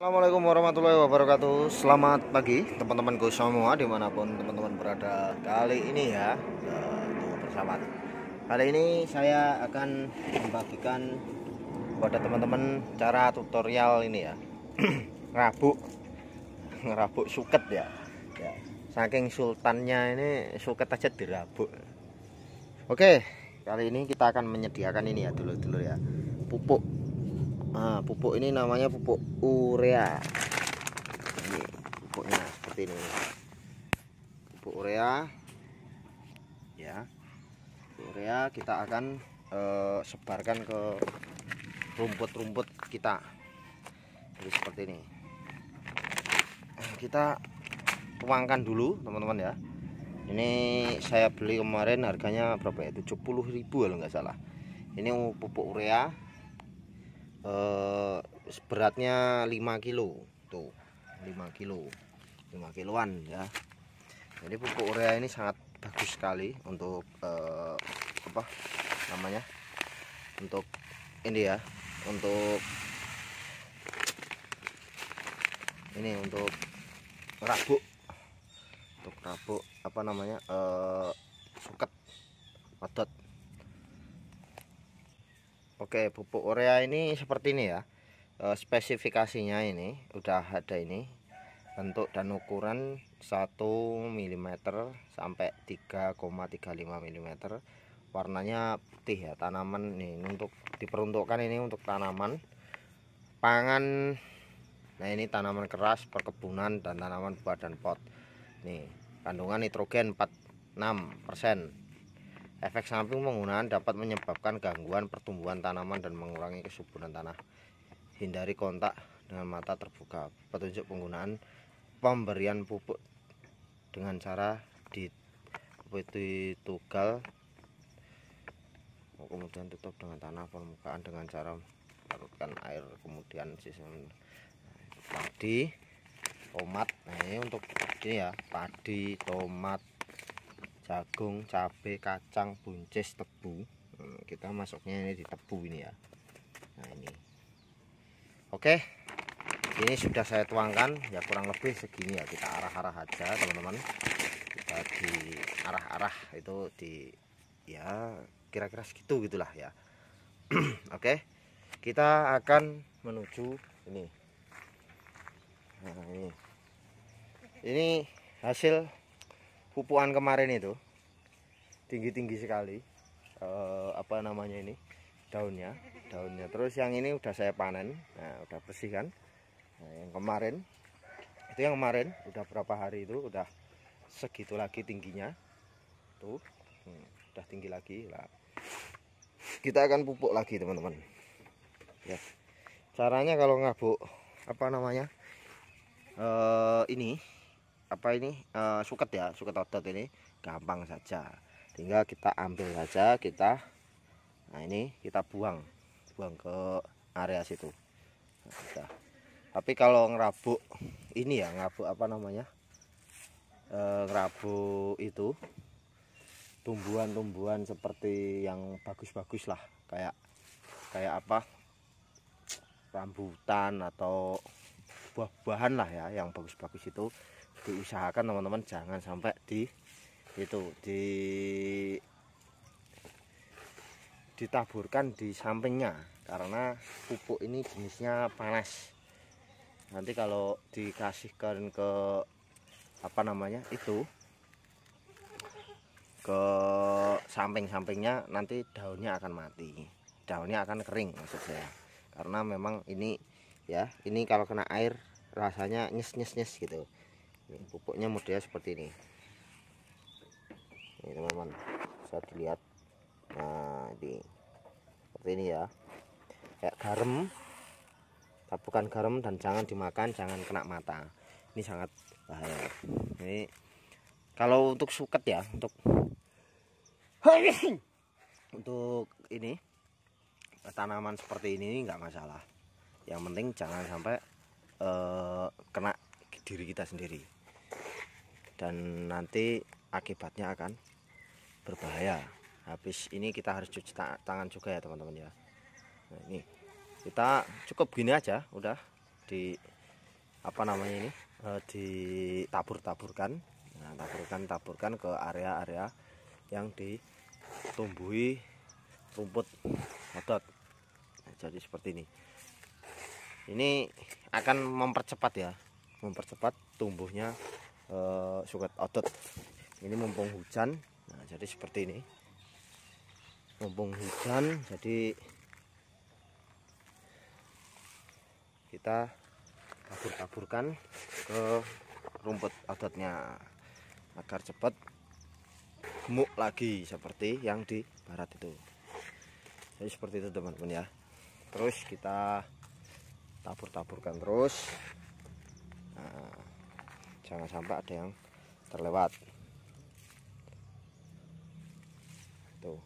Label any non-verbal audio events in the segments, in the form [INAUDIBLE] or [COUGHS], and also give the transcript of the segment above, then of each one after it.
Assalamualaikum warahmatullahi wabarakatuh Selamat pagi teman-temanku teman semua Dimanapun teman-teman berada Kali ini ya Untuk eh, Kali ini saya akan membagikan Kepada teman-teman Cara tutorial ini ya [CLEARS THROAT] Ngerabuk Ngerabuk suket ya. ya Saking sultannya ini Suket aja dirabuk Oke Kali ini kita akan menyediakan ini ya Dulu-dulu ya Pupuk nah pupuk ini namanya pupuk urea ini pupuknya seperti ini pupuk urea ya pupuk urea kita akan uh, sebarkan ke rumput-rumput kita jadi seperti ini kita tuangkan dulu teman-teman ya ini saya beli kemarin harganya berapa ya 70.000 kalau nggak salah ini pupuk urea eh, beratnya 5 kilo tuh 5 kilo 5 kiloan ya jadi pupuk urea ini sangat bagus sekali untuk eh, apa namanya untuk ini ya untuk ini untuk rabuk untuk rabuk apa namanya eh, Oke pupuk urea ini seperti ini ya e, spesifikasinya ini udah ada ini bentuk dan ukuran 1 mm sampai 3,35 mm warnanya putih ya tanaman ini untuk diperuntukkan ini untuk tanaman pangan nah ini tanaman keras perkebunan dan tanaman buah dan pot nih kandungan nitrogen 46 persen Efek samping penggunaan dapat menyebabkan gangguan pertumbuhan tanaman dan mengurangi kesuburan tanah. Hindari kontak dengan mata terbuka. Petunjuk penggunaan pemberian pupuk dengan cara di tugal oh, kemudian tutup dengan tanah permukaan dengan cara larutkan air kemudian sistem padi tomat nah ini untuk ini ya padi tomat jagung cabai kacang buncis tebu hmm, kita masuknya ini di tebu ini ya nah ini oke ini sudah saya tuangkan ya kurang lebih segini ya kita arah-arah aja teman-teman kita di arah-arah itu di ya kira-kira segitu gitulah ya [CLEARS THROAT] oke kita akan menuju ini nah, ini ini hasil pupuan kemarin itu tinggi-tinggi sekali e, apa namanya ini daunnya daunnya terus yang ini udah saya panen nah udah bersih kan nah, yang kemarin itu yang kemarin udah berapa hari itu udah segitu lagi tingginya tuh hmm, udah tinggi lagi lah kita akan pupuk lagi teman-teman ya caranya kalau ngabuk apa namanya e, ini apa ini uh, suket ya suket otot ini gampang saja tinggal kita ambil saja kita nah ini kita buang buang ke area situ nah, kita. tapi kalau ngerabuk ini ya ngerabuk apa namanya e, ngerabuk itu tumbuhan-tumbuhan seperti yang bagus-bagus lah kayak kayak apa rambutan atau buah-buahan lah ya yang bagus-bagus itu diusahakan teman-teman jangan sampai di itu di ditaburkan di sampingnya karena pupuk ini jenisnya panas nanti kalau dikasihkan ke apa namanya itu ke samping-sampingnya nanti daunnya akan mati daunnya akan kering maksud saya karena memang ini ya ini kalau kena air rasanya nyes nyes nyes gitu ini pupuknya mudah seperti ini ini teman-teman bisa dilihat nah di seperti ini ya kayak garam bukan garam dan jangan dimakan jangan kena mata ini sangat bahaya ini kalau untuk suket ya untuk [COUGHS] untuk ini tanaman seperti ini nggak masalah yang penting jangan sampai uh, kena diri kita sendiri dan nanti akibatnya akan berbahaya habis ini kita harus cuci tangan juga ya teman-teman ya nah, ini kita cukup gini aja udah di apa namanya ini uh, ditabur-taburkan nah, taburkan taburkan ke area-area yang ditumbuhi rumput otot nah, jadi seperti ini ini akan mempercepat ya mempercepat tumbuhnya e, eh, suket otot ini mumpung hujan nah, jadi seperti ini mumpung hujan jadi kita tabur-taburkan ke rumput ototnya agar cepat gemuk lagi seperti yang di barat itu jadi seperti itu teman-teman ya terus kita tabur-taburkan terus nah, jangan sampai ada yang terlewat tuh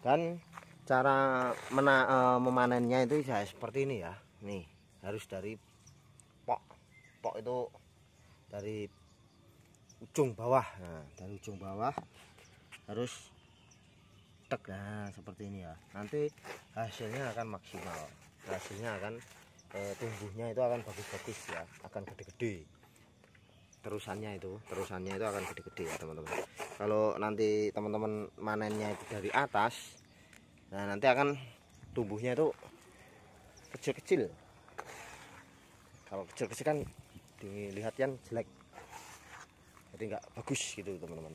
dan cara mena, e, memanennya itu saya seperti ini ya nih harus dari pok pok itu dari ujung bawah nah dari ujung bawah harus tegak nah seperti ini ya nanti hasilnya akan maksimal hasilnya akan e, tumbuhnya itu akan bagus-bagus ya akan gede-gede terusannya itu terusannya itu akan gede-gede ya teman-teman kalau nanti teman-teman manennya itu dari atas nah nanti akan tumbuhnya itu kecil-kecil kalau kecil-kecil kan dilihat yang jelek jadi nggak bagus gitu teman-teman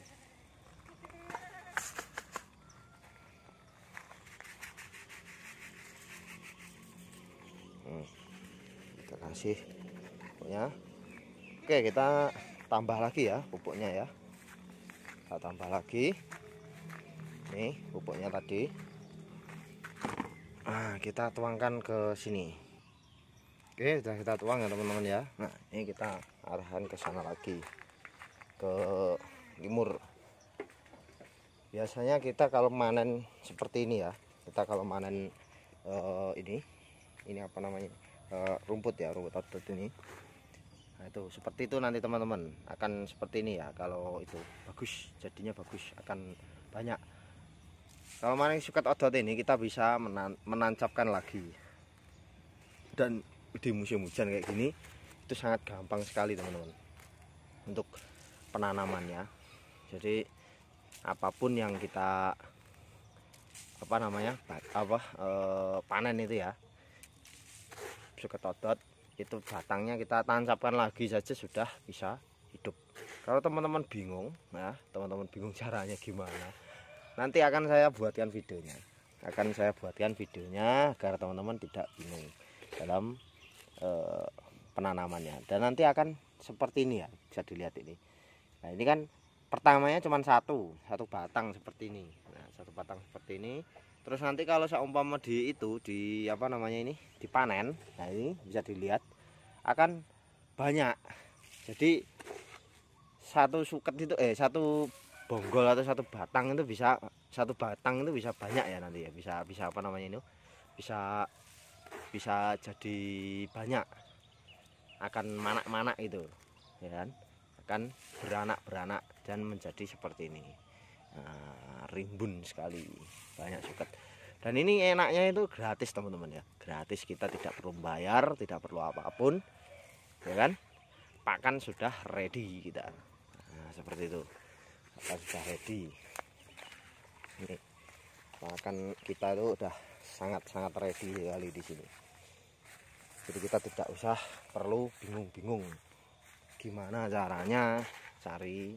kita kasih pupuknya oke kita tambah lagi ya pupuknya ya kita tambah lagi nih pupuknya tadi nah kita tuangkan ke sini oke sudah kita tuang ya teman-teman ya nah ini kita arahan ke sana lagi ke timur biasanya kita kalau manen seperti ini ya kita kalau manen uh, eh, ini ini apa namanya Eh, rumput ya rumput outdoor ini nah itu seperti itu nanti teman-teman akan seperti ini ya kalau itu bagus jadinya bagus akan banyak kalau mana yang suka odot ini kita bisa menan menancapkan lagi dan di musim hujan kayak gini itu sangat gampang sekali teman-teman untuk penanamannya jadi apapun yang kita apa namanya apa e, panen itu ya seketotot itu batangnya kita tancapkan lagi saja sudah bisa hidup kalau teman-teman bingung nah teman-teman bingung [LAUGHS] caranya gimana nanti akan saya buatkan videonya akan saya buatkan videonya agar teman-teman tidak bingung dalam e, penanamannya dan nanti akan seperti ini ya bisa dilihat ini nah ini kan pertamanya cuma satu satu batang seperti ini nah satu batang seperti ini terus nanti kalau saya seumpama di itu di apa namanya ini dipanen nah ini bisa dilihat akan banyak jadi satu suket itu eh satu bonggol atau satu batang itu bisa satu batang itu bisa banyak ya nanti ya bisa bisa apa namanya ini bisa bisa jadi banyak akan manak-manak itu ya kan akan beranak-beranak dan menjadi seperti ini nah, rimbun sekali banyak suket dan ini enaknya itu gratis teman-teman ya gratis kita tidak perlu bayar tidak perlu apapun ya kan pakan sudah ready kita nah, seperti itu pakan sudah ready ini pakan kita itu udah sangat-sangat ready sekali di sini jadi kita tidak usah perlu bingung-bingung gimana caranya cari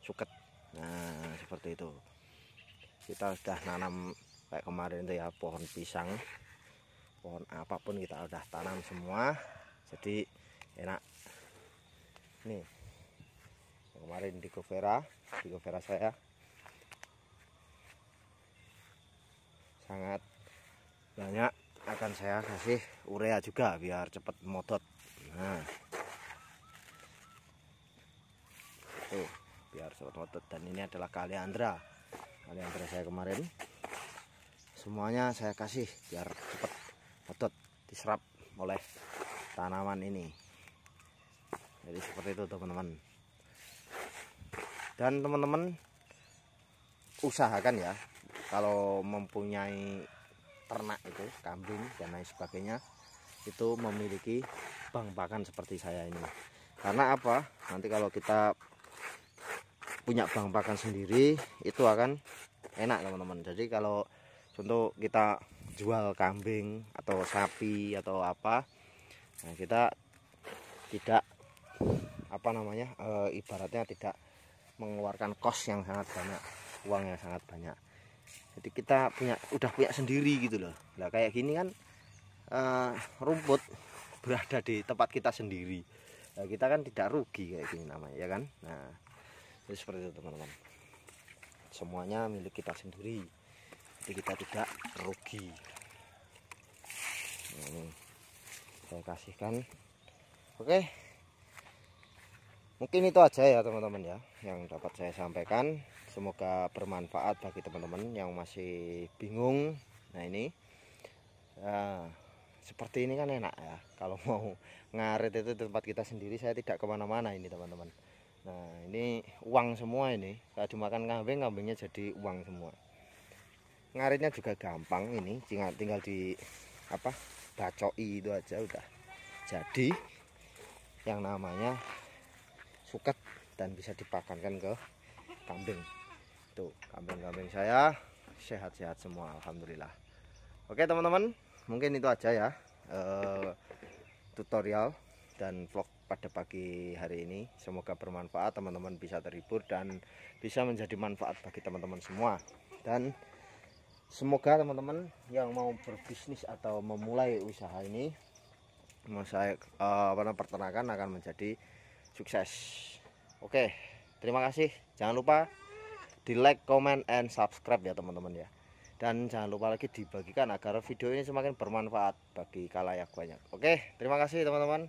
suket nah seperti itu kita sudah nanam kayak kemarin itu ya pohon pisang pohon apapun kita sudah tanam semua jadi enak nih kemarin di vera di vera saya sangat banyak akan saya kasih urea juga biar cepat modot nah tuh biar cepat modot dan ini adalah kaliandra ada yang saya kemarin semuanya saya kasih biar cepat otot diserap oleh tanaman ini jadi seperti itu teman-teman dan teman-teman usahakan ya kalau mempunyai ternak itu kambing dan lain sebagainya itu memiliki bank pakan seperti saya ini karena apa nanti kalau kita punya bahan pakan sendiri itu akan enak teman-teman jadi kalau contoh kita jual kambing atau sapi atau apa nah kita tidak apa namanya e, ibaratnya tidak mengeluarkan kos yang sangat banyak uang yang sangat banyak jadi kita punya udah punya sendiri gitu loh lah kayak gini kan e, rumput berada di tempat kita sendiri nah, kita kan tidak rugi kayak gini namanya ya kan nah jadi ya, seperti itu teman-teman semuanya milik kita sendiri jadi kita tidak rugi ini saya kasihkan oke mungkin itu aja ya teman-teman ya yang dapat saya sampaikan semoga bermanfaat bagi teman-teman yang masih bingung nah ini ya, seperti ini kan enak ya kalau mau ngaret itu tempat kita sendiri saya tidak kemana-mana ini teman-teman Nah ini uang semua ini Kalau dimakan kambing kambingnya jadi uang semua Ngaritnya juga gampang ini tinggal, tinggal di apa bacoi itu aja udah jadi yang namanya suket dan bisa dipakankan ke kambing tuh kambing-kambing saya sehat-sehat semua Alhamdulillah Oke teman-teman mungkin itu aja ya uh, tutorial dan vlog pada pagi hari ini. Semoga bermanfaat, teman-teman bisa terhibur dan bisa menjadi manfaat bagi teman-teman semua. Dan semoga teman-teman yang mau berbisnis atau memulai usaha ini, saya eh, uh, peternakan akan menjadi sukses. Oke, terima kasih. Jangan lupa di like, comment, and subscribe ya teman-teman ya dan jangan lupa lagi dibagikan agar video ini semakin bermanfaat bagi kalayak banyak oke terima kasih teman-teman